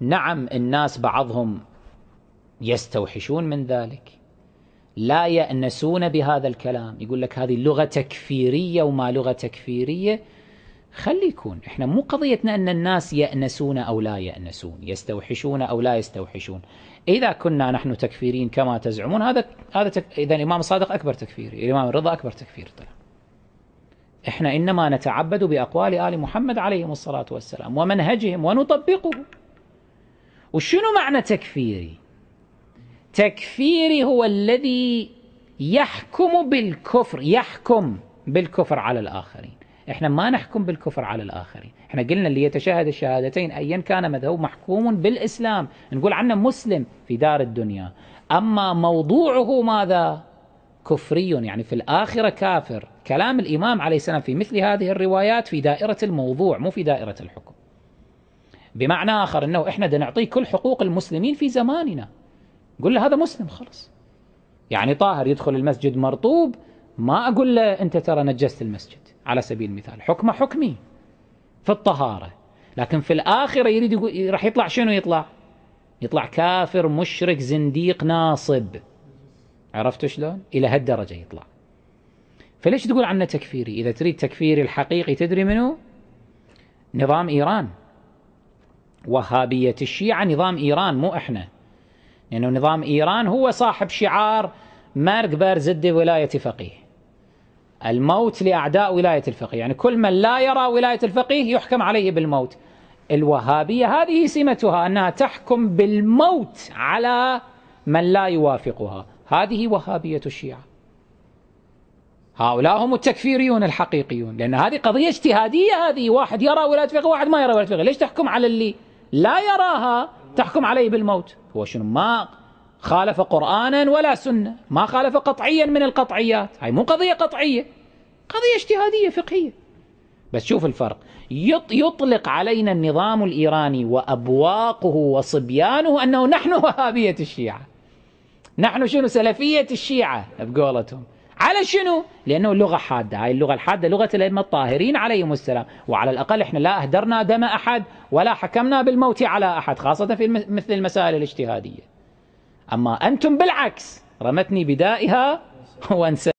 نعم الناس بعضهم يستوحشون من ذلك لا يأنسون بهذا الكلام يقول لك هذه لغة تكفيرية وما لغة تكفيرية خلي يكون احنا مو قضيتنا ان الناس يأنسون او لا يأنسون يستوحشون او لا يستوحشون اذا كنا نحن تكفيرين كما تزعمون هذا هذا تك... اذا الامام الصادق اكبر تكفير الامام الرضا اكبر تكفير طلع احنا انما نتعبد باقوال ال محمد عليهم الصلاه والسلام ومنهجهم ونطبقه وشنو معنى تكفيري تكفيري هو الذي يحكم بالكفر يحكم بالكفر على الآخرين احنا ما نحكم بالكفر على الآخرين احنا قلنا اللي يتشهد الشهادتين أيا كان مذهب محكوم بالإسلام نقول عنه مسلم في دار الدنيا أما موضوعه ماذا كفري يعني في الآخرة كافر كلام الإمام عليه السلام في مثل هذه الروايات في دائرة الموضوع مو في دائرة الحكم بمعنى آخر أنه إحنا بدنا نعطيه كل حقوق المسلمين في زماننا قل له هذا مسلم خلص يعني طاهر يدخل المسجد مرطوب ما أقول له أنت ترى نجست المسجد على سبيل المثال حكمه حكمي في الطهارة لكن في الآخرة يريد يقول راح يطلع شنو يطلع يطلع كافر مشرك زنديق ناصب عرفتوا شلون إلى هالدرجة يطلع فليش تقول عنه تكفيري إذا تريد تكفيري الحقيقي تدري منو نظام إيران وهابية الشيعة نظام إيران مو إحنا لأنه يعني نظام إيران هو صاحب شعار مرقبر ضد ولاية فقيه الموت لأعداء ولاية الفقيه يعني كل من لا يرى ولاية الفقيه يحكم عليه بالموت الوهابية هذه سمتها أنها تحكم بالموت على من لا يوافقها هذه وهابية الشيعة هؤلاء هم التكفيريون الحقيقيون لأن هذه قضية اجتهادية هذه واحد يرى ولاية الفقيه واحد ما يرى ولاية الفقيه ليش تحكم على اللي لا يراها تحكم عليه بالموت هو شنو ما خالف قرآنا ولا سنة ما خالف قطعيا من القطعيات هاي مو قضية قطعية قضية اجتهادية فقهية بس شوف الفرق يطلق علينا النظام الإيراني وأبواقه وصبيانه أنه نحن وهابية الشيعة نحن شنو سلفية الشيعة بقولتهم على شنو؟ لأنه اللغة حادة هاي اللغة الحادة لغة الأئمة الطاهرين عليهم السلام وعلى الأقل إحنا لا أهدرنا دم أحد ولا حكمنا بالموت على أحد خاصة في مثل المسائل الاجتهادية أما أنتم بالعكس رمتني بدائها وانسى